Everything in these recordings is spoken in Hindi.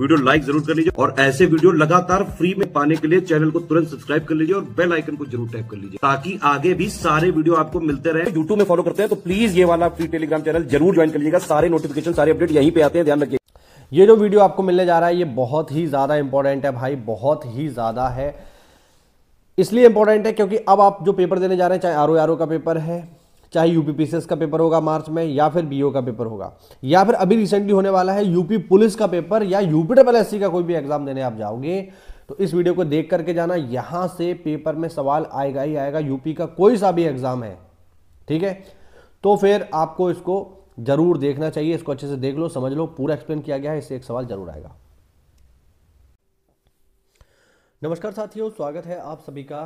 वीडियो लाइक जरूर कर लीजिए और ऐसे वीडियो लगातार फ्री में पाने के लिए चैनल को तुरंत सब्सक्राइब कर लीजिए और बेल आइकन को जरूर टैप कर लीजिए ताकि आगे भी सारे वीडियो आपको मिलते रहे यूट्यूब में फॉलो करते हैं तो प्लीज ये वाला फ्री टेलीग्राम चैनल जरूर ज्वाइन कर लीजिएगा सारे नोटिफिकेशन सारे अपडेट यहीं पे आते हैं ध्यान रखिए ये जो वीडियो आपको मिलने जा रहा है ये बहुत ही ज्यादा इंपॉर्टेंट है भाई बहुत ही ज्यादा है इसलिए इंपॉर्टेंट है क्योंकि अब आप जो पेपर देने जा रहे हैं चाहे आर ओ का पेपर है चाहे यूपी का पेपर होगा मार्च में या फिर बीओ का पेपर होगा या फिर अभी रिसेंटली होने वाला है यूपी पुलिस का पेपर या यूपी डबल एस का कोई भी एग्जाम देने आप जाओगे तो इस वीडियो को देख करके जाना यहां से पेपर में सवाल आएगा ही आएगा यूपी का कोई सा भी एग्जाम है ठीक है तो फिर आपको इसको जरूर देखना चाहिए इसको अच्छे से देख लो समझ लो पूरा एक्सप्लेन किया गया है इससे एक सवाल जरूर आएगा नमस्कार साथियों स्वागत है आप सभी का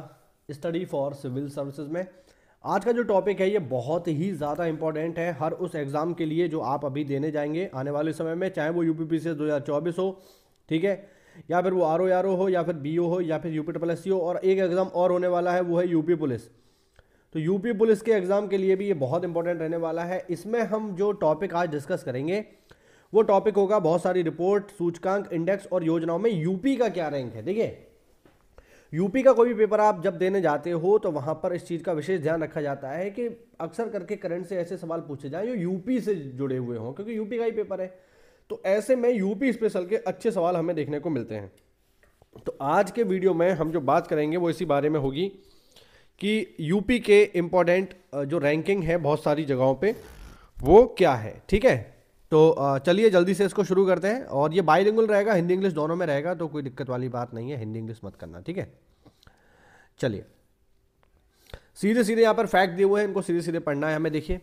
स्टडी फॉर सिविल सर्विसेज में आज का जो टॉपिक है ये बहुत ही ज़्यादा इंपॉर्टेंट है हर उस एग्ज़ाम के लिए जो आप अभी देने जाएंगे आने वाले समय में चाहे वो यू पी पी हो ठीक है या फिर वो आर ओ आर ओ हो या फिर बी ओ हो या फिर यू पी एस सी हो और एक एग्ज़ाम और होने वाला है वो है यूपी पुलिस तो यूपी पुलिस के एग्ज़ाम के लिए भी ये बहुत इंपॉर्टेंट रहने वाला है इसमें हम जो टॉपिक आज डिस्कस करेंगे वो टॉपिक होगा बहुत सारी रिपोर्ट सूचकांक इंडेक्स और योजनाओं में यूपी का क्या रैंक है देखिए यूपी का कोई भी पेपर आप जब देने जाते हो तो वहां पर इस चीज़ का विशेष ध्यान रखा जाता है कि अक्सर करके करंट से ऐसे सवाल पूछे जाए जो यूपी से जुड़े हुए हों क्योंकि यूपी का ही पेपर है तो ऐसे में यूपी स्पेशल के अच्छे सवाल हमें देखने को मिलते हैं तो आज के वीडियो में हम जो बात करेंगे वो इसी बारे में होगी कि यूपी के इम्पोर्टेंट जो रैंकिंग है बहुत सारी जगहों पे वो क्या है ठीक है तो चलिए जल्दी से इसको शुरू करते हैं और ये बाईलिंगुल रहेगा हिंदी इंग्लिश दोनों में रहेगा तो कोई दिक्कत वाली बात नहीं है हिंदी इंग्लिश मत करना ठीक है चलिए सीधे सीधे यहाँ पर फैक्ट दिए हुए हैं इनको सीधे सीधे पढ़ना है हमें देखिए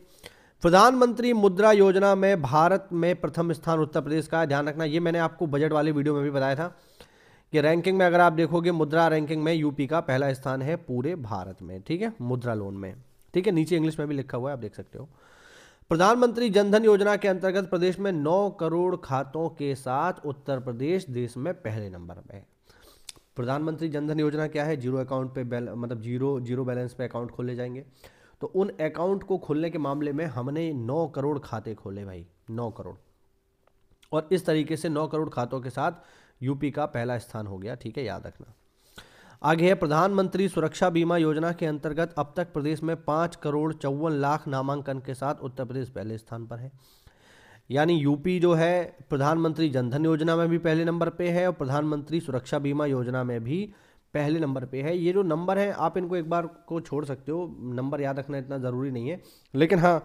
प्रधानमंत्री मुद्रा योजना में भारत में प्रथम स्थान उत्तर प्रदेश का है ध्यान रखना ये मैंने आपको बजट वाली वीडियो में भी बताया था कि रैंकिंग में अगर आप देखोगे मुद्रा रैंकिंग में यूपी का पहला स्थान है पूरे भारत में ठीक है मुद्रा लोन में ठीक है नीचे इंग्लिश में भी लिखा हुआ है आप देख सकते हो प्रधानमंत्री जनधन योजना के अंतर्गत प्रदेश में 9 करोड़ खातों के साथ उत्तर प्रदेश देश में पहले नंबर में है प्रधानमंत्री जनधन योजना क्या है जीरो अकाउंट पे बैल मतलब जीरो जीरो बैलेंस पे अकाउंट खोले जाएंगे तो उन अकाउंट को खोलने के मामले में हमने 9 करोड़ खाते खोले भाई 9 करोड़ और इस तरीके से 9 करोड़ खातों के साथ यूपी का पहला स्थान हो गया ठीक है याद रखना आगे है प्रधानमंत्री सुरक्षा बीमा योजना के अंतर्गत अब तक प्रदेश में पाँच करोड़ चौवन लाख नामांकन के साथ उत्तर प्रदेश पहले स्थान पर है यानी यूपी जो है प्रधानमंत्री जनधन योजना में भी पहले नंबर पे है और प्रधानमंत्री सुरक्षा बीमा योजना में भी पहले नंबर पे है ये जो नंबर है आप इनको एक बार को छोड़ सकते हो नंबर याद रखना इतना ज़रूरी नहीं है लेकिन हाँ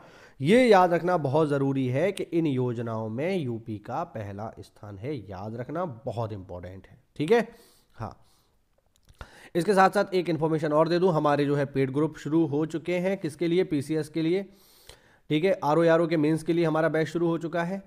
ये याद रखना बहुत ज़रूरी है कि इन योजनाओं में यूपी का पहला स्थान है याद रखना बहुत इंपॉर्टेंट है ठीक है हाँ इसके साथ साथ एक इन्फॉर्मेशन और दे दूँ हमारे जो है पेड ग्रुप शुरू हो चुके हैं किसके लिए पी के लिए ठीक है आर ओ आर ओ के मेन्स के लिए हमारा बैच शुरू हो चुका है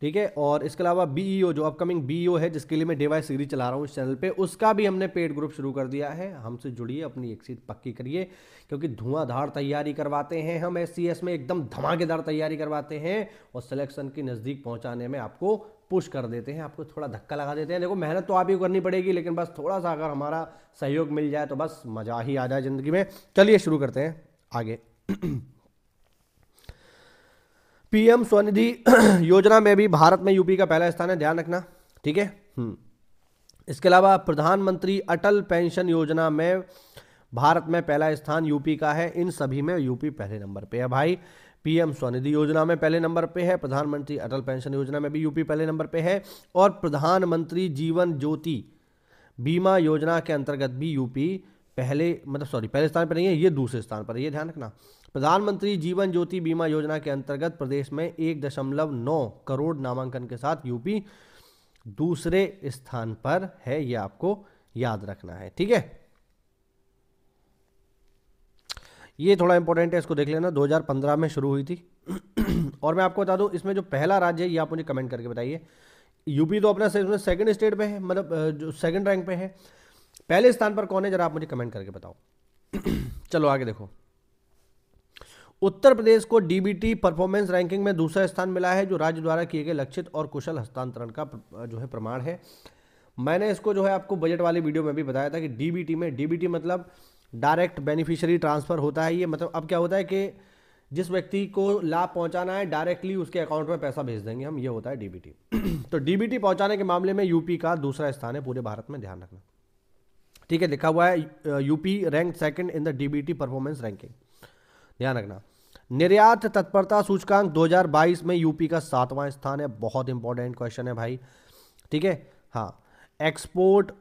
ठीक है और इसके अलावा बी ई ओ जो अपकमिंग बी e है जिसके लिए मैं डेवाई सीरीज चला रहा हूँ इस चैनल पे उसका भी हमने पेड ग्रुप शुरू कर दिया है हमसे जुड़िए अपनी एक सीट पक्की करिए क्योंकि धुआंधार तैयारी करवाते हैं हम एस में एकदम धमाकेदार तैयारी करवाते हैं और सिलेक्शन के नज़दीक पहुँचाने में आपको पुश कर देते हैं आपको थोड़ा धक्का लगा देते हैं देखो मेहनत तो आप ही करनी पड़ेगी लेकिन बस थोड़ा सा अगर हमारा सहयोग मिल जाए तो बस मज़ा ही आ जाए ज़िंदगी में चलिए शुरू करते हैं आगे पीएम स्वनिधि योजना में भी भारत में यूपी का पहला स्थान है ध्यान रखना ठीक है हम्म। इसके अलावा प्रधानमंत्री अटल पेंशन योजना में भारत में पहला स्थान यूपी का है इन सभी में यूपी पहले नंबर पे है भाई पीएम स्वनिधि योजना में पहले नंबर पे है प्रधानमंत्री अटल पेंशन योजना में भी यूपी पहले नंबर पे है और प्रधानमंत्री जीवन ज्योति बीमा योजना के अंतर्गत भी यूपी पहले मतलब सॉरी पहले स्थान पर नहीं है ये दूसरे स्थान पर ये ध्यान रखना प्रधानमंत्री जीवन ज्योति बीमा योजना के अंतर्गत प्रदेश में एक दशमलव नौ करोड़ नामांकन के साथ यूपी दूसरे स्थान पर है ये आपको याद रखना है ठीक है ये थोड़ा इंपॉर्टेंट है इसको देख लेना 2015 में शुरू हुई थी और मैं आपको बता दूं इसमें जो पहला राज्य है ये आप मुझे कमेंट करके बताइए यूपी तो अपना सेकंड स्टेट पे है मतलब जो सेकंड रैंक पे है पहले स्थान पर कौन है जरा आप मुझे कमेंट करके बताओ चलो आगे देखो उत्तर प्रदेश को डीबीटी परफॉर्मेंस रैंकिंग में दूसरा स्थान मिला है जो राज्य द्वारा किए गए लक्षित और कुशल हस्तांतरण का जो है प्रमाण है मैंने इसको जो है आपको बजट वाली वीडियो में भी बताया था कि डीबीटी में डीबीटी मतलब डायरेक्ट बेनिफिशियरी ट्रांसफ़र होता है ये मतलब अब क्या होता है कि जिस व्यक्ति को लाभ पहुंचाना है डायरेक्टली उसके अकाउंट में पैसा भेज देंगे हम ये होता है डीबीटी तो डीबीटी पहुंचाने के मामले में यूपी का दूसरा स्थान है पूरे भारत में ध्यान रखना ठीक है लिखा हुआ है UP rank second in the DBT performance ranking ध्यान रखना निर्यात तत्परता सूचकांक 2022 में यूपी का सातवां स्थान है बहुत इंपॉर्टेंट क्वेश्चन है भाई ठीक है हाँ एक्सपोर्ट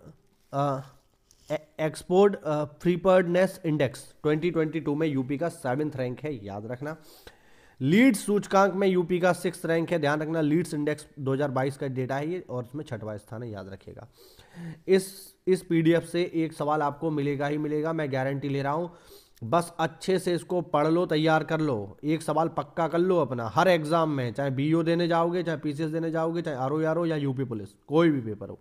एक्सपोर्ट प्रीपर्डनेस इंडेक्स 2022 में यूपी का सेवेंथ रैंक है याद रखना लीड्स सूचकांक में यूपी का सिक्स रैंक है ध्यान रखना लीड्स इंडेक्स 2022 का डेटा है ये और इसमें छठवा स्थान है याद रखेगा इस इस पीडीएफ से एक सवाल आपको मिलेगा ही मिलेगा मैं गारंटी ले रहा हूँ बस अच्छे से इसको पढ़ लो तैयार कर लो एक सवाल पक्का कर लो अपना हर एग्जाम में चाहे बीओ देने जाओगे चाहे पीसीएस देने जाओगे चाहे आर या यूपी पुलिस कोई भी पेपर हो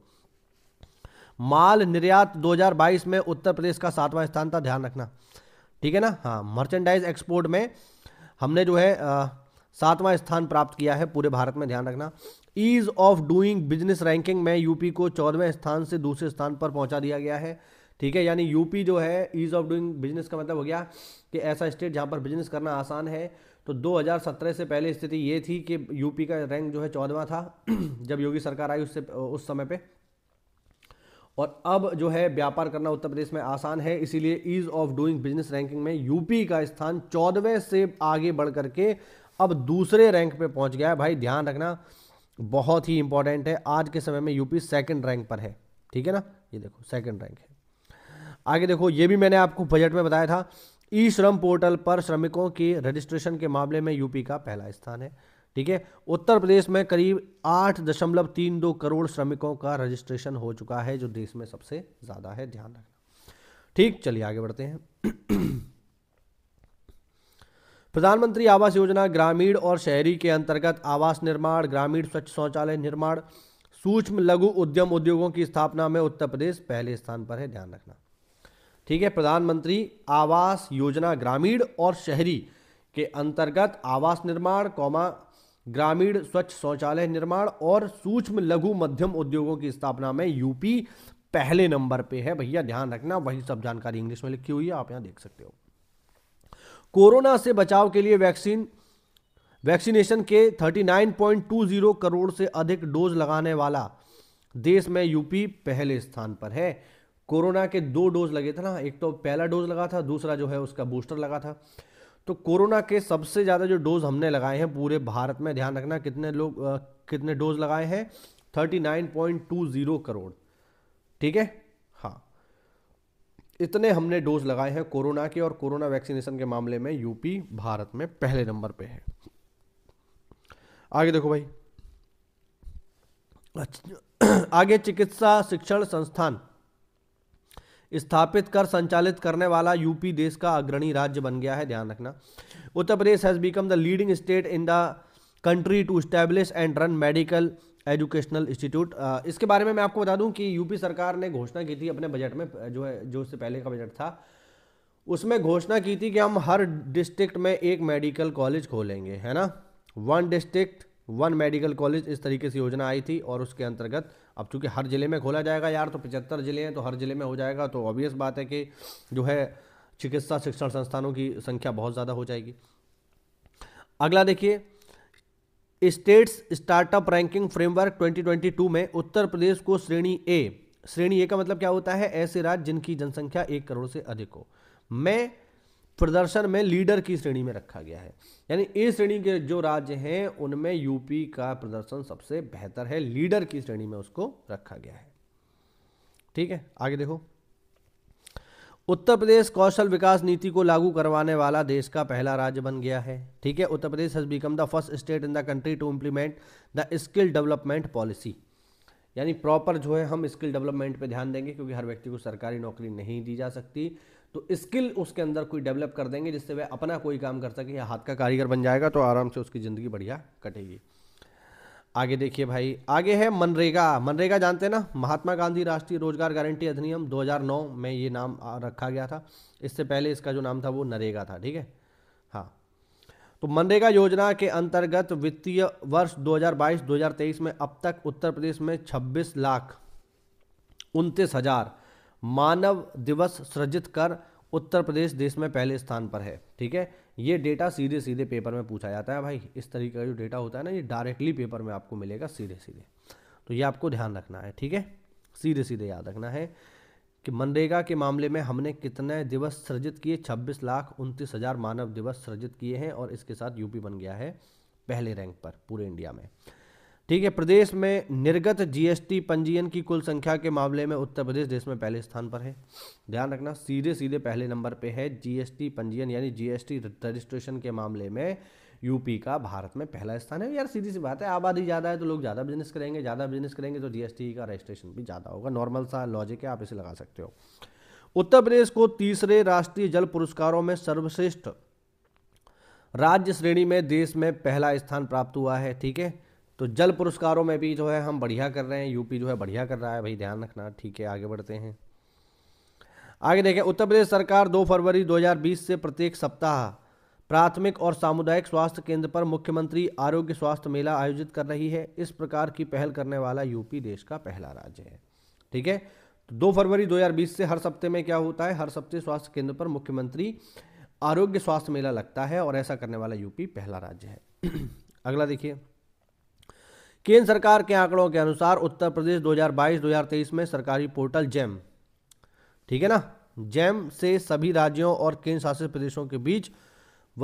माल निर्यात 2022 में उत्तर प्रदेश का सातवां स्थान था ध्यान रखना ठीक है ना हाँ मर्चेंडाइज एक्सपोर्ट में हमने जो है सातवां स्थान प्राप्त किया है पूरे भारत में ध्यान रखना ease of doing business ranking में यूपी को चौदहवें स्थान से दूसरे स्थान पर पहुंचा दिया गया है ठीक है यानी यूपी जो है ईज ऑफ डूइंग बिजनेस का मतलब हो गया कि ऐसा स्टेट जहाँ पर बिजनेस करना आसान है तो 2017 से पहले स्थिति ये थी कि यूपी का रैंक जो है चौदवा था जब योगी सरकार आई उससे उस समय पे और अब जो है व्यापार करना उत्तर प्रदेश में आसान है इसीलिए ease of doing business ranking में यूपी का स्थान चौदहवें से आगे बढ़ करके अब दूसरे रैंक पे पहुंच गया है भाई ध्यान रखना बहुत ही इंपॉर्टेंट है आज के समय में यूपी सेकंड रैंक पर है ठीक है ना ये देखो सेकंड रैंक है आगे देखो ये भी मैंने आपको बजट में बताया था ई श्रम पोर्टल पर श्रमिकों की रजिस्ट्रेशन के मामले में यूपी का पहला स्थान है ठीक है उत्तर प्रदेश में करीब आठ दशमलव तीन दो करोड़ श्रमिकों का रजिस्ट्रेशन हो चुका है जो देश में सबसे ज़्यादा है ध्यान रखना ठीक चलिए आगे बढ़ते हैं प्रधानमंत्री आवास योजना ग्रामीण और शहरी के अंतर्गत आवास निर्माण ग्रामीण स्वच्छ शौचालय निर्माण सूक्ष्म लघु उद्यम उद्योगों की स्थापना में उत्तर प्रदेश पहले स्थान पर है ध्यान रखना ठीक है प्रधानमंत्री आवास योजना ग्रामीण और शहरी के अंतर्गत आवास निर्माण कौमा ग्रामीण स्वच्छ शौचालय निर्माण और सूक्ष्म लघु मध्यम उद्योगों की स्थापना में यूपी पहले नंबर पे है भैया ध्यान रखना वही सब जानकारी इंग्लिश में लिखी हुई है आप यहां देख सकते हो कोरोना से बचाव के लिए वैक्सीन वैक्सीनेशन के 39.20 करोड़ से अधिक डोज लगाने वाला देश में यूपी पहले स्थान पर है कोरोना के दो डोज लगे थे ना एक तो पहला डोज लगा था दूसरा जो है उसका बूस्टर लगा था तो कोरोना के सबसे ज़्यादा जो डोज हमने लगाए हैं पूरे भारत में ध्यान रखना कितने लोग कितने डोज लगाए हैं 39.20 करोड़ ठीक है हाँ इतने हमने डोज लगाए हैं कोरोना के और कोरोना वैक्सीनेशन के मामले में यूपी भारत में पहले नंबर पे है आगे देखो भाई अच्छा, आगे चिकित्सा शिक्षण संस्थान स्थापित कर संचालित करने वाला यूपी देश का अग्रणी राज्य बन गया है ध्यान रखना Uttar Pradesh has become the leading state in the country to establish and run medical educational institute इसके बारे में मैं आपको बता दूं कि यूपी सरकार ने घोषणा की थी अपने बजट में जो है जो उससे पहले का बजट था उसमें घोषणा की थी कि हम हर डिस्ट्रिक्ट में एक मेडिकल कॉलेज खोलेंगे है ना one district one medical college इस तरीके से योजना आई थी और उसके अंतर्गत अब चूंकि हर ज़िले में खोला जाएगा यार तो पचहत्तर ज़िले हैं तो हर ज़िले में हो जाएगा तो ऑब्वियस बात है कि जो है चिकित्सा शिक्षण संस्थानों की संख्या बहुत ज़्यादा हो जाएगी अगला देखिए स्टेट्स स्टार्टअप रैंकिंग फ्रेमवर्क 2022 में उत्तर प्रदेश को श्रेणी ए श्रेणी ए का मतलब क्या होता है ऐसे राज्य जिनकी जनसंख्या एक करोड़ से अधिक हो मैं प्रदर्शन में लीडर की श्रेणी में रखा गया है यानी ए श्रेणी के जो राज्य हैं उनमें यूपी का प्रदर्शन सबसे बेहतर है लीडर की श्रेणी में उसको रखा गया है ठीक है आगे देखो उत्तर प्रदेश कौशल विकास नीति को लागू करवाने वाला देश का पहला राज्य बन गया है ठीक है Uttar Pradesh has become the first state in the country to implement the skill development policy यानी प्रॉपर जो है हम स्किल डेवलपमेंट पे ध्यान देंगे क्योंकि हर व्यक्ति को सरकारी नौकरी नहीं दी जा सकती तो स्किल उसके अंदर कोई डेवलप कर देंगे जिससे वह अपना कोई काम कर सके या हाथ का कारीगर बन जाएगा तो आराम से उसकी ज़िंदगी बढ़िया कटेगी आगे देखिए भाई आगे है मनरेगा मनरेगा जानते हैं ना महात्मा गांधी राष्ट्रीय रोजगार गारंटी अधिनियम 2009 में ये नाम रखा गया था इससे पहले इसका जो नाम था वो नरेगा था ठीक है हाँ तो मनरेगा योजना के अंतर्गत वित्तीय वर्ष 2022-2023 में अब तक उत्तर प्रदेश में 26 लाख उनतीस हज़ार मानव दिवस सृजित कर उत्तर प्रदेश देश में पहले स्थान पर है ठीक है ये डेटा सीधे सीधे पेपर में पूछा जाता है भाई इस तरीके का जो डेटा होता है ना ये डायरेक्टली पेपर में आपको मिलेगा सीधे सीधे तो ये आपको ध्यान रखना है ठीक है सीधे सीधे याद रखना है कि मनरेगा के मामले में हमने कितने दिवस सृजित किए छब्बीस लाख उनतीस हज़ार मानव दिवस सृजित किए हैं और इसके साथ यूपी बन गया है पहले रैंक पर पूरे इंडिया में ठीक है प्रदेश में निर्गत जीएसटी पंजीयन की कुल संख्या के मामले में उत्तर प्रदेश देश में पहले स्थान पर है ध्यान रखना सीधे सीधे पहले नंबर पे है जीएसटी पंजीयन यानी जीएसटी रजिस्ट्रेशन के मामले में यूपी का भारत में पहला स्थान है यार सीधी सी बात है आबादी ज़्यादा है तो लोग ज़्यादा बिजनेस करेंगे ज़्यादा बिजनेस करेंगे तो जीएसटी का रजिस्ट्रेशन भी ज़्यादा होगा नॉर्मल सा लॉजिक है आप इसे लगा सकते हो उत्तर प्रदेश को तीसरे राष्ट्रीय जल पुरस्कारों में सर्वश्रेष्ठ राज्य श्रेणी में देश में पहला स्थान प्राप्त हुआ है ठीक है तो जल पुरस्कारों में भी जो है हम बढ़िया कर रहे हैं यूपी जो है बढ़िया कर रहा है भाई ध्यान रखना ठीक है आगे बढ़ते हैं आगे देखें उत्तर प्रदेश सरकार 2 फरवरी 2020 से प्रत्येक सप्ताह प्राथमिक और सामुदायिक स्वास्थ्य केंद्र पर मुख्यमंत्री आरोग्य स्वास्थ्य मेला आयोजित कर रही है इस प्रकार की पहल करने वाला यूपी देश का पहला राज्य है ठीक है तो दो फरवरी 2020 से हर सप्ते में क्या होता है हर सप्ते स्वास्थ्य केंद्र पर मुख्यमंत्री आरोग्य स्वास्थ्य मेला लगता है और ऐसा करने वाला यूपी पहला राज्य है अगला देखिए केंद्र सरकार के आंकड़ों के अनुसार उत्तर प्रदेश 2022-2023 में सरकारी पोर्टल जैम ठीक है ना जैम से सभी राज्यों और केंद्र शासित प्रदेशों के बीच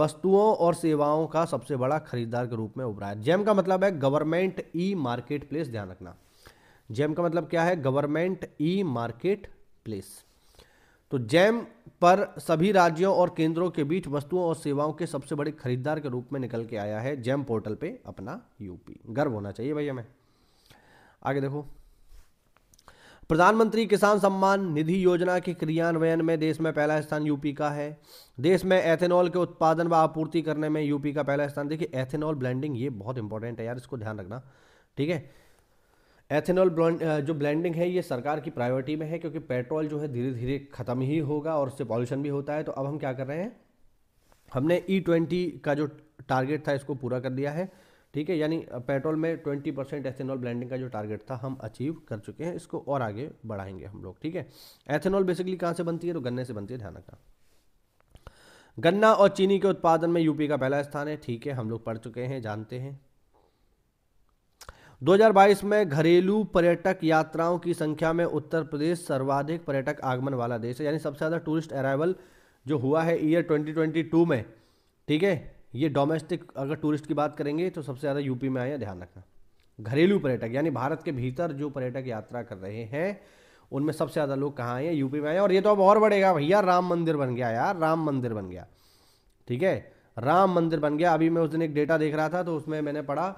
वस्तुओं और सेवाओं का सबसे बड़ा खरीदार के रूप में उभरा है जैम का मतलब है गवर्नमेंट ई मार्केट प्लेस ध्यान रखना जैम का मतलब क्या है गवर्नमेंट ई मार्केट प्लेस तो जैम पर सभी राज्यों और केंद्रों के बीच वस्तुओं और सेवाओं के सबसे बड़े खरीदार के रूप में निकल के आया है जैम पोर्टल पे अपना यूपी गर्व होना चाहिए भैया हमें आगे देखो प्रधानमंत्री किसान सम्मान निधि योजना के क्रियान्वयन में देश में पहला स्थान यूपी का है देश में एथेनॉल के उत्पादन व आपूर्ति करने में यूपी का पहला स्थान देखिए एथेनॉल ब्लेंडिंग ये बहुत इंपॉर्टेंट है यार इसको ध्यान रखना ठीक है एथेनॉल जो ब्लेंडिंग है ये सरकार की प्रायोरिटी में है क्योंकि पेट्रोल जो है धीरे धीरे ख़त्म ही होगा और उससे पॉल्यूशन भी होता है तो अब हम क्या कर रहे हैं हमने ई e ट्वेंटी का जो टारगेट था इसको पूरा कर दिया है ठीक है यानी पेट्रोल में ट्वेंटी परसेंट एथेनॉल ब्लेंडिंग का जो टारगेट था हम अचीव कर चुके हैं इसको और आगे बढ़ाएंगे हम लोग ठीक है एथेनॉल बेसिकली कहाँ से बनती है तो गन्ने से बनती है ध्यान रखना गन्ना और चीनी के उत्पादन में यूपी का पहला स्थान है ठीक है हम लोग पढ़ चुके हैं जानते हैं 2022 में घरेलू पर्यटक यात्राओं की संख्या में उत्तर प्रदेश सर्वाधिक पर्यटक आगमन वाला देश है यानी सबसे ज़्यादा टूरिस्ट अराइवल जो हुआ है ईयर 2022 में ठीक है ये डोमेस्टिक अगर टूरिस्ट की बात करेंगे तो सबसे ज़्यादा यूपी में आया ध्यान रखना घरेलू पर्यटक यानी भारत के भीतर जो पर्यटक यात्रा कर रहे हैं उनमें सबसे ज़्यादा लोग कहाँ आए हैं यूपी में आए और ये तो अब और बढ़ेगा भैया राम मंदिर बन गया यार राम मंदिर बन गया ठीक है राम मंदिर बन गया अभी मैं उस दिन एक डेटा देख रहा था तो उसमें मैंने पढ़ा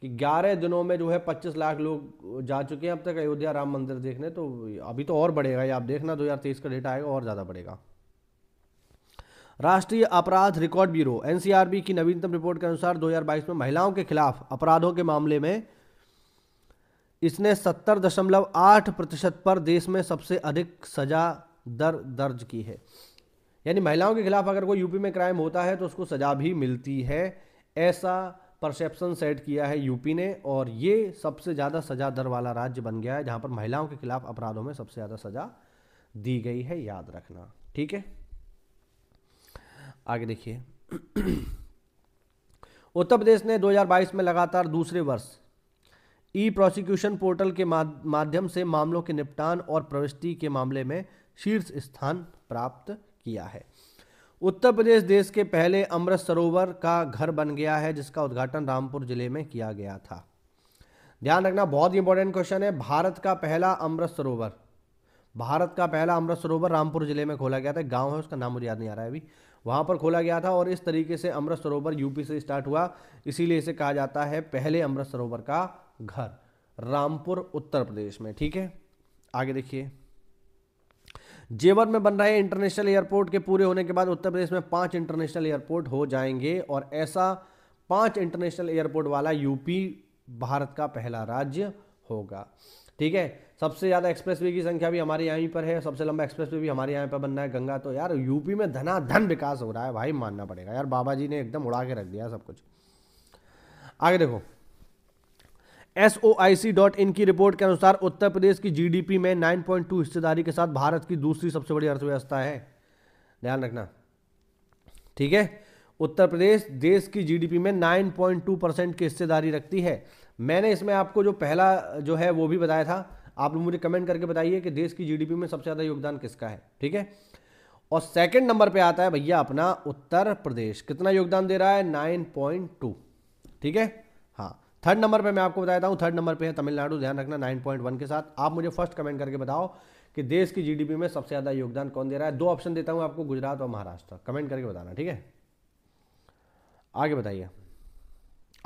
कि 11 दिनों में जो है 25 लाख लोग जा चुके हैं अब तक अयोध्या राम मंदिर देखने तो अभी तो और बढ़ेगा ये आप देखना 2023 का डेटा आएगा और ज़्यादा बढ़ेगा राष्ट्रीय अपराध रिकॉर्ड ब्यूरो एनसीआरबी की नवीनतम रिपोर्ट के अनुसार 2022 में महिलाओं के खिलाफ अपराधों के मामले में इसने सत्तर दशमलव आठ प्रतिशत पर देश में सबसे अधिक सजा दर दर्ज की है यानी महिलाओं के खिलाफ अगर कोई यूपी में क्राइम होता है तो उसको सजा भी मिलती है ऐसा परसेप्शन सेट किया है यूपी ने और ये सबसे ज़्यादा सजा दर वाला राज्य बन गया है जहाँ पर महिलाओं के खिलाफ अपराधों में सबसे ज़्यादा सजा दी गई है याद रखना ठीक है आगे देखिए उत्तर प्रदेश ने 2022 में लगातार दूसरे वर्ष ई प्रोसिक्यूशन पोर्टल के माध्यम से मामलों के निपटान और प्रविष्टि के मामले में शीर्ष स्थान प्राप्त किया है उत्तर प्रदेश देश के पहले अमृत सरोवर का घर बन गया है जिसका उद्घाटन रामपुर जिले में किया गया था ध्यान रखना बहुत इंपॉर्टेंट क्वेश्चन है भारत का पहला अमृत सरोवर भारत का पहला अमृत सरोवर रामपुर जिले में खोला गया था गांव है उसका नाम मुझे याद नहीं आ रहा है अभी वहां पर खोला गया था और इस तरीके से अमृत सरोवर यूपी से स्टार्ट हुआ इसीलिए इसे कहा जाता है पहले अमृत सरोवर का घर रामपुर उत्तर प्रदेश में ठीक है आगे देखिए जेवर में बन रहे इंटरनेशनल एयरपोर्ट के पूरे होने के बाद उत्तर प्रदेश में पांच इंटरनेशनल एयरपोर्ट हो जाएंगे और ऐसा पांच इंटरनेशनल एयरपोर्ट वाला यूपी भारत का पहला राज्य होगा ठीक है सबसे ज़्यादा एक्सप्रेस की संख्या भी हमारे यहाँ पर है सबसे लंबा एक्सप्रेस भी हमारे यहाँ पर बन रहा है गंगा तो यार यूपी में धनाधन विकास हो रहा है भाई मानना पड़ेगा यार बाबा जी ने एकदम उड़ा के रख दिया सब कुछ आगे देखो एस की रिपोर्ट के अनुसार उत्तर प्रदेश की जीडीपी में 9.2 हिस्सेदारी के साथ भारत की दूसरी सबसे बड़ी अर्थव्यवस्था है ध्यान रखना ठीक है उत्तर प्रदेश देश की जीडीपी में 9.2 परसेंट की हिस्सेदारी रखती है मैंने इसमें आपको जो पहला जो है वो भी बताया था आप लोग मुझे कमेंट करके बताइए कि देश की जीडीपी में सबसे ज़्यादा योगदान किसका है ठीक है और सेकंड नंबर पे आता है भैया अपना उत्तर प्रदेश कितना योगदान दे रहा है 9.2 ठीक है हाँ थर्ड नंबर पे मैं आपको बताया था थर्ड नंबर पे है तमिलनाडु ध्यान रखना 9.1 के साथ आप मुझे फर्स्ट कमेंट करके बताओ कि देश की जीडीपी में सबसे ज़्यादा योगदान कौन दे रहा है दो ऑप्शन देता हूँ आपको गुजरात और महाराष्ट्र कमेंट करके बताना ठीक है आगे बताइए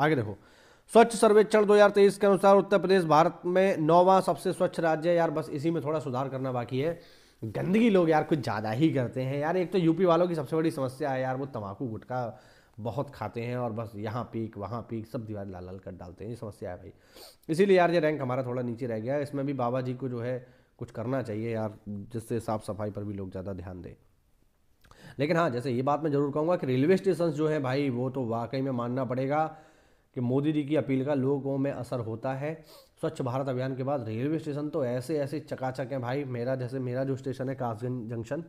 आगे देखो स्वच्छ सर्वेक्षण 2023 के अनुसार उत्तर प्रदेश भारत में नौवा सबसे स्वच्छ राज्य है यार बस इसी में थोड़ा सुधार करना बाकी है गंदगी लोग यार कुछ ज़्यादा ही करते हैं यार एक तो यूपी वालों की सबसे बड़ी समस्या है यार वो तम्बाकू गुटका बहुत खाते हैं और बस यहाँ पीक वहाँ पीक सब दीवार लाल लाल कर डालते हैं ये समस्या है भाई इसीलिए यार ये रैंक हमारा थोड़ा नीचे रह गया इसमें भी बाबा जी को जो है कुछ करना चाहिए यार जिससे साफ़ सफाई पर भी लोग ज़्यादा ध्यान दें लेकिन हाँ जैसे ये बात मैं ज़रूर कहूँगा कि रेलवे स्टेशन जो है भाई वो तो वाकई में मानना पड़ेगा कि मोदी जी की अपील का लोगों में असर होता है स्वच्छ भारत अभियान के बाद रेलवे स्टेशन तो ऐसे ऐसे चकाचक हैं भाई मेरा जैसे मेरा जो स्टेशन है कासगंज जंक्शन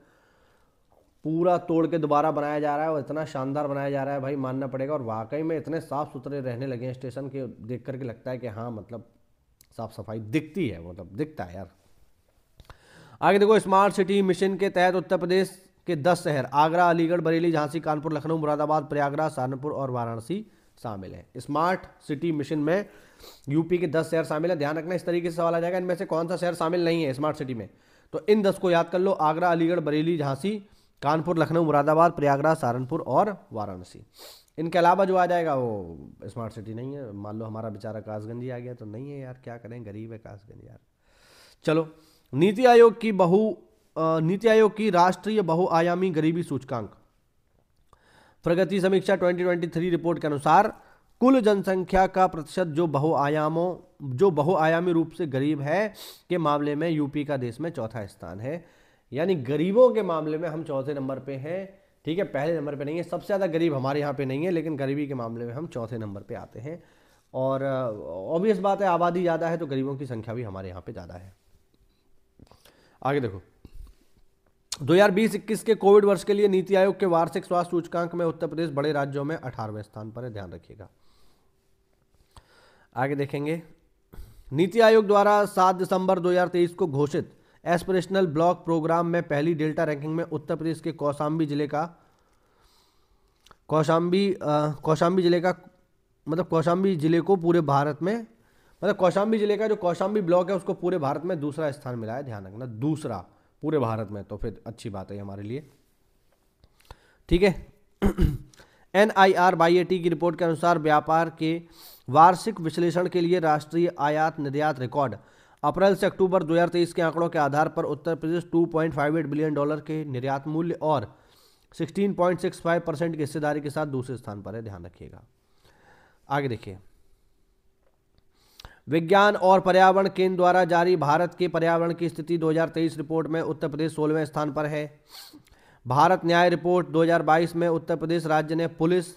पूरा तोड़ के दोबारा बनाया जा रहा है और इतना शानदार बनाया जा रहा है भाई मानना पड़ेगा और वाकई में इतने साफ़ सुथरे रहने लगे हैं स्टेशन के देख करके लगता है कि हाँ मतलब साफ़ सफाई दिखती है मतलब दिखता है यार आगे देखो स्मार्ट सिटी मिशन के तहत उत्तर प्रदेश के दस शहर आगरा अलीगढ़ बरेली झांसी कानपुर लखनऊ मुरादाबाद प्रयागराज सहारनपुर और वाराणसी शामिल है स्मार्ट सिटी मिशन में यूपी के दस शहर शामिल है ध्यान रखना इस तरीके से सवाल आ जाएगा इनमें से कौन सा शहर शामिल नहीं है स्मार्ट सिटी में तो इन दस को याद कर लो आगरा अलीगढ़ बरेली झांसी कानपुर लखनऊ मुरादाबाद प्रयागराज सहारनपुर और वाराणसी इनके अलावा जो आ जाएगा वो स्मार्ट सिटी नहीं है मान लो हमारा बेचारा कासगंज ही आ गया तो नहीं है यार क्या करें गरीब है कासगंज यार चलो नीति आयोग की बहु नीति आयोग की राष्ट्रीय बहुआयामी गरीबी सूचकांक प्रगति समीक्षा 2023 रिपोर्ट के अनुसार कुल जनसंख्या का प्रतिशत जो बहुआयामों जो बहुआयामी रूप से गरीब है के मामले में यूपी का देश में चौथा स्थान है यानी गरीबों के मामले में हम चौथे नंबर पे हैं ठीक है पहले नंबर पे नहीं है सबसे ज़्यादा गरीब हमारे यहाँ पे नहीं है लेकिन गरीबी के मामले में हम चौथे नंबर पे आते हैं और ऑब्वियस बात है आबादी ज़्यादा है तो गरीबों की संख्या भी हमारे यहाँ पे ज़्यादा है आगे देखो 2020-21 के कोविड वर्ष के लिए नीति आयोग के वार्षिक स्वास्थ्य सूचकांक में उत्तर प्रदेश बड़े राज्यों में अठारहवें स्थान पर है ध्यान रखिएगा आगे देखेंगे नीति आयोग द्वारा 7 दिसंबर 2023 को घोषित एस्परेशनल ब्लॉक प्रोग्राम में पहली डेल्टा रैंकिंग में उत्तर प्रदेश के कौशाम्बी जिले का कौशाम्बी कौशाम्बी जिले का मतलब कौशाम्बी जिले को पूरे भारत में मतलब कौशाम्बी जिले का जो कौशाम्बी ब्लॉक है उसको पूरे भारत में दूसरा स्थान मिला है ध्यान रखना मतलब दूसरा पूरे भारत में तो फिर अच्छी बात है हमारे लिए ठीक है N I R by T की रिपोर्ट के अनुसार व्यापार के वार्षिक विश्लेषण के लिए राष्ट्रीय आयात निर्यात रिकॉर्ड अप्रैल से अक्टूबर 2023 के आंकड़ों के आधार पर उत्तर प्रदेश 2.58 बिलियन डॉलर के निर्यात मूल्य और 16.65 परसेंट की हिस्सेदारी के साथ दूसरे स्थान पर है ध्यान रखिएगा आगे देखिए विज्ञान और पर्यावरण केंद्र द्वारा जारी भारत के पर्यावरण की स्थिति 2023 रिपोर्ट में उत्तर प्रदेश सोलहवें स्थान पर है भारत न्याय रिपोर्ट 2022 में उत्तर प्रदेश राज्य ने पुलिस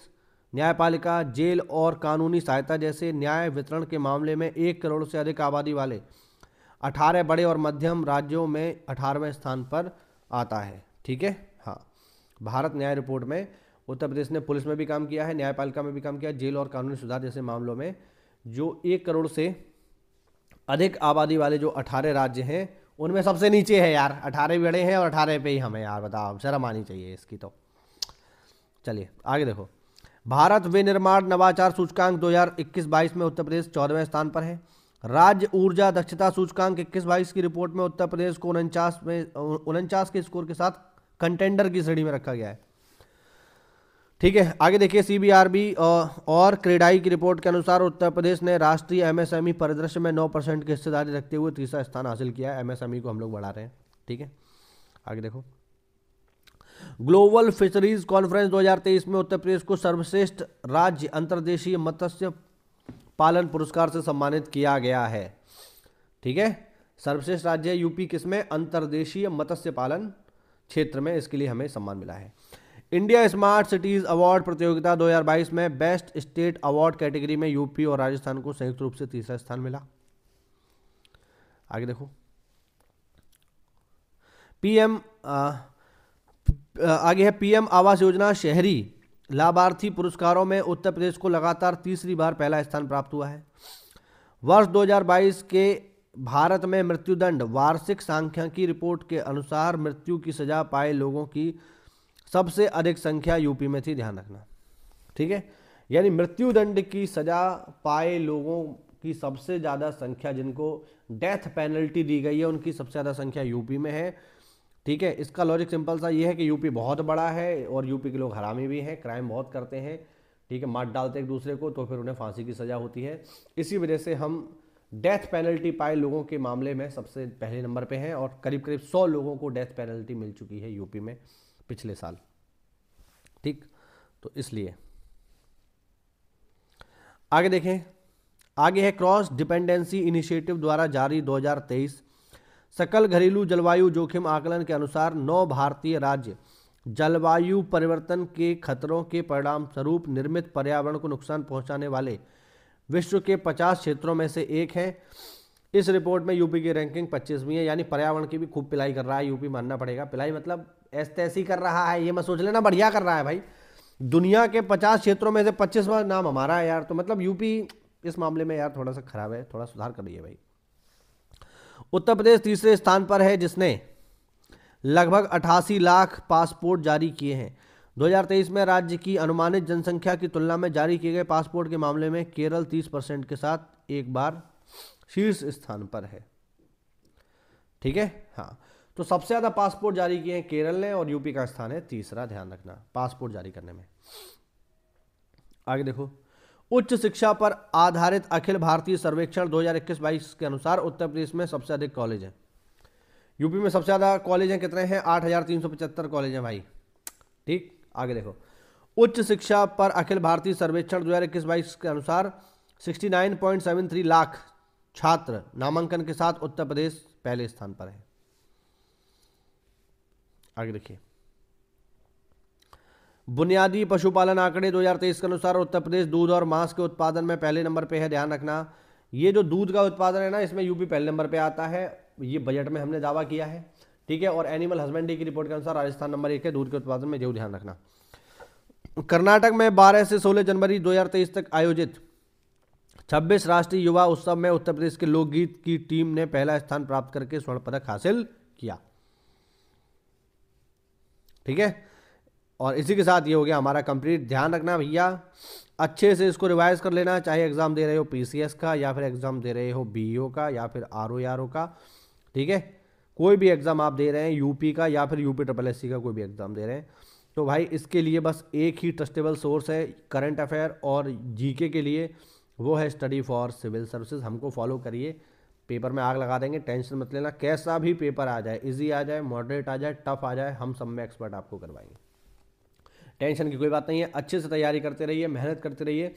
न्यायपालिका जेल और कानूनी सहायता जैसे न्याय वितरण के मामले में एक करोड़ से अधिक आबादी वाले 18 बड़े और मध्यम राज्यों में 18वें स्थान पर आता है ठीक है हाँ भारत न्याय रिपोर्ट में उत्तर प्रदेश ने पुलिस में भी काम किया है न्यायपालिका में भी काम किया जेल और कानूनी सुधार जैसे मामलों में जो एक करोड़ से अधिक आबादी वाले जो अठारह राज्य हैं उनमें सबसे नीचे है यार अठारह बड़े हैं और अठारह पे ही हमें यार बताओ शर्म आनी चाहिए इसकी तो चलिए आगे देखो भारत विनिर्माण नवाचार सूचकांक 2021-22 में उत्तर प्रदेश चौदहवें स्थान पर है राज्य ऊर्जा दक्षता सूचकांक इक्कीस बाईस की रिपोर्ट में उत्तर प्रदेश को उनचास में उनचास के स्कोर के साथ कंटेंडर की श्रेणी में रखा गया है ठीक है आगे देखिए सीबीआरबी और क्रेडाई की रिपोर्ट के अनुसार उत्तर प्रदेश ने राष्ट्रीय एमएसएमई e परिदृश्य में 9 परसेंट की हिस्सेदारी रखते हुए तीसरा स्थान हासिल किया है एमएसएमई e को हम लोग बढ़ा रहे हैं ठीक है आगे देखो ग्लोबल फिशरीज कॉन्फ्रेंस 2023 में उत्तर प्रदेश को सर्वश्रेष्ठ राज्य अंतर्देशीय मत्स्य पालन पुरस्कार से सम्मानित किया गया है ठीक है सर्वश्रेष्ठ राज्य यूपी किसमें अंतर्देशीय मत्स्य पालन क्षेत्र में इसके लिए हमें सम्मान मिला है इंडिया स्मार्ट सिटीज़ अवार्ड प्रतियोगिता 2022 में बेस्ट स्टेट अवार्ड कैटेगरी में यूपी और राजस्थान को संयुक्त रूप से तीसरा स्थान मिला आगे देखो पीएम आगे है पीएम आवास योजना शहरी लाभार्थी पुरस्कारों में उत्तर प्रदेश को लगातार तीसरी बार पहला स्थान प्राप्त हुआ है वर्ष 2022 के भारत में मृत्युदंड वार्षिक सांख्यिकी रिपोर्ट के अनुसार मृत्यु की सजा पाए लोगों की सबसे अधिक संख्या यूपी में थी ध्यान रखना ठीक है यानी मृत्युदंड की सजा पाए लोगों की सबसे ज़्यादा संख्या जिनको डेथ पेनल्टी दी गई है उनकी सबसे ज़्यादा संख्या यूपी में है ठीक है इसका लॉजिक सिंपल सा ये है कि यूपी बहुत बड़ा है और यूपी के लोग हरामी भी हैं क्राइम बहुत करते हैं ठीक है मार डालते एक दूसरे को तो फिर उन्हें फांसी की सज़ा होती है इसी वजह से हम डेथ पेनल्टी पाए लोगों के मामले में सबसे पहले नंबर पे हैं और करीब करीब सौ लोगों को डेथ पेनल्टी मिल चुकी है यूपी में पिछले साल ठीक तो इसलिए आगे देखें आगे है क्रॉस डिपेंडेंसी इनिशिएटिव द्वारा जारी 2023 सकल घरेलू जलवायु जोखिम आकलन के अनुसार नौ भारतीय राज्य जलवायु परिवर्तन के खतरों के परिणाम स्वरूप निर्मित पर्यावरण को नुकसान पहुंचाने वाले विश्व के 50 क्षेत्रों में से एक है इस रिपोर्ट में यूपी की रैंकिंग 25वीं है यानी पर्यावरण की भी खूब पिलाई कर रहा है यूपी मानना पड़ेगा पिलाई मतलब ऐसे तैसी कर रहा है ये मैं सोच लेना बढ़िया कर रहा है भाई दुनिया के 50 क्षेत्रों में से पच्चीसवा नाम हमारा है यार तो मतलब यूपी इस मामले में यार थोड़ा सा खराब है थोड़ा सुधार कर रही है भाई उत्तर प्रदेश तीसरे स्थान पर है जिसने लगभग अठासी लाख पासपोर्ट जारी किए हैं 2023 में राज्य की अनुमानित जनसंख्या की तुलना में जारी किए गए पासपोर्ट के मामले में केरल 30 परसेंट के साथ एक बार शीर्ष स्थान पर है ठीक है हाँ तो सबसे ज़्यादा पासपोर्ट जारी किए हैं केरल ने और यूपी का स्थान है तीसरा ध्यान रखना पासपोर्ट जारी करने में आगे देखो उच्च शिक्षा पर आधारित अखिल भारतीय सर्वेक्षण 2021-22 के अनुसार उत्तर प्रदेश में सबसे अधिक कॉलेज हैं यूपी में सबसे ज़्यादा कॉलेज हैं कितने हैं आठ हज़ार तीन सौ पचहत्तर कॉलेज हैं भाई ठीक आगे देखो उच्च शिक्षा पर अखिल भारतीय सर्वेक्षण 2021-22 के अनुसार 69.73 लाख छात्र नामांकन के साथ उत्तर प्रदेश पहले स्थान पर है आगे देखिए बुनियादी पशुपालन आंकड़े 2023 के अनुसार उत्तर प्रदेश दूध और मांस के उत्पादन में पहले नंबर पे है ध्यान रखना ये जो दूध का उत्पादन है ना इसमें यूपी पहले नंबर पे आता है ये बजट में हमने दावा किया है ठीक है और एनिमल हस्बेंड्री की रिपोर्ट के अनुसार राजस्थान नंबर एक है दूध के उत्पादन में जो ध्यान रखना कर्नाटक में बारह से सोलह जनवरी दो तक आयोजित छब्बीस राष्ट्रीय युवा उत्सव में उत्तर प्रदेश के लोकगीत की टीम ने पहला स्थान प्राप्त करके स्वर्ण पदक हासिल किया ठीक है और इसी के साथ ये हो गया हमारा कंप्लीट ध्यान रखना भैया अच्छे से इसको रिवाइज कर लेना चाहे एग्ज़ाम दे रहे हो पीसीएस का या फिर एग्ज़ाम दे रहे हो बीईओ e का या फिर ओ आर e का ठीक है कोई भी एग्ज़ाम आप दे रहे हैं यूपी का या फिर यूपी ट्रिपल एस का कोई भी एग्ज़ाम दे रहे हैं तो भाई इसके लिए बस एक ही ट्रस्टेबल सोर्स है करंट अफेयर और जीके के लिए वो है स्टडी फॉर सिविल सर्विसेज हमको फॉलो करिए पेपर में आग लगा देंगे टेंशन मत लेना कैसा भी पेपर आ जाए इजी आ जाए मॉडरेट आ जाए टफ आ जाए हम सब में एक्सपर्ट आपको करवाएंगे टेंशन की कोई बात नहीं है अच्छे से तैयारी करते रहिए मेहनत करते रहिए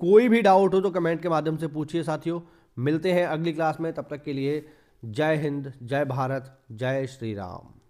कोई भी डाउट हो तो कमेंट के माध्यम से पूछिए साथियों मिलते हैं अगली क्लास में तब तक के लिए जय हिंद जय भारत जय श्री राम